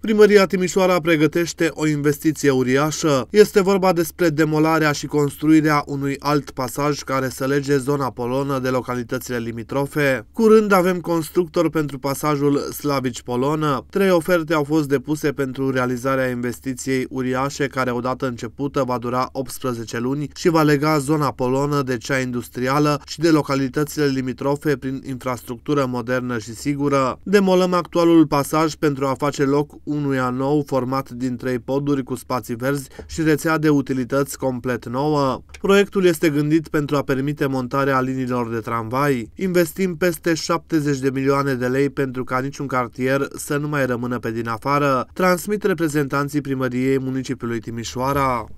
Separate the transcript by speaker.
Speaker 1: Primăria Timișoara pregătește o investiție uriașă. Este vorba despre demolarea și construirea unui alt pasaj care să lege zona polonă de localitățile limitrofe. Curând avem constructor pentru pasajul Slavici-Polonă. Trei oferte au fost depuse pentru realizarea investiției uriașe care odată începută va dura 18 luni și va lega zona polonă de cea industrială și de localitățile limitrofe prin infrastructură modernă și sigură. Demolăm actualul pasaj pentru a face loc unuia nou format din trei poduri cu spații verzi și rețea de utilități complet nouă. Proiectul este gândit pentru a permite montarea liniilor de tramvai. Investim peste 70 de milioane de lei pentru ca niciun cartier să nu mai rămână pe din afară, transmit reprezentanții primăriei municipiului Timișoara.